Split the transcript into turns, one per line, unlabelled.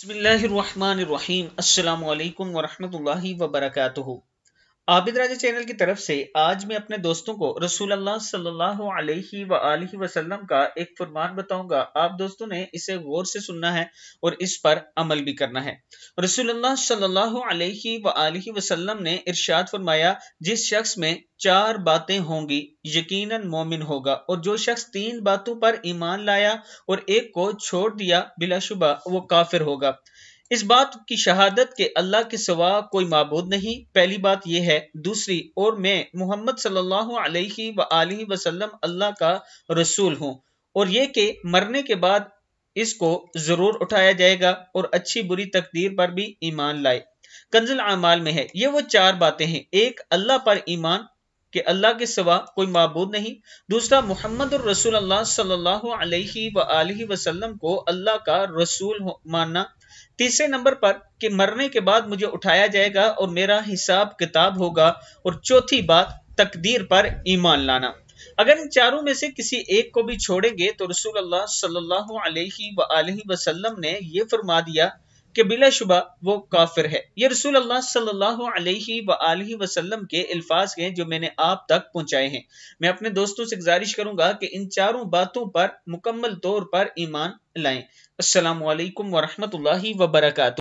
बसमीम् अल्लाम वरहमल वबरकू عابد راجہ چینل کی طرف سے آج میں اپنے دوستوں کو رسول اللہ صلی اللہ علیہ وآلہ وسلم کا ایک فرمان بتاؤں گا آپ دوستوں نے اسے غور سے سننا ہے اور اس پر عمل بھی کرنا ہے رسول اللہ صلی اللہ علیہ وآلہ وسلم نے ارشاد فرمایا جس شخص میں چار باتیں ہوں گی یقیناً مومن ہوگا اور جو شخص تین باتوں پر ایمان لایا اور ایک کو چھوڑ دیا بلا شبہ وہ کافر ہوگا اس بات کی شہادت کے اللہ کے سوا کوئی معبود نہیں پہلی بات یہ ہے دوسری اور میں محمد صلی اللہ علیہ وآلہ وسلم اللہ کا رسول ہوں اور یہ کہ مرنے کے بعد اس کو ضرور اٹھایا جائے گا اور اچھی بری تقدیر پر بھی ایمان لائے کنزل اعمال میں ہے یہ وہ چار باتیں ہیں ایک اللہ پر ایمان کہ اللہ کے سوا کوئی معبود نہیں دوسرا محمد الرسول اللہ صلی اللہ علیہ وآلہ وسلم کو اللہ کا رسول ماننا تیسرے نمبر پر کہ مرنے کے بعد مجھے اٹھایا جائے گا اور میرا حساب کتاب ہوگا اور چوتھی بات تقدیر پر ایمان لانا اگر ان چاروں میں سے کسی ایک کو بھی چھوڑیں گے تو رسول اللہ صلی اللہ علیہ وآلہ وسلم نے یہ فرما دیا کہ بلا شبہ وہ کافر ہے یہ رسول اللہ صلی اللہ علیہ وآلہ وسلم کے الفاظ ہیں جو میں نے آپ تک پہنچائے ہیں میں اپنے دوستوں سے گزارش کروں گا کہ ان چاروں باتوں پر مکمل طور پر ایمان لائیں السلام علیکم ورحمت اللہ وبرکاتہ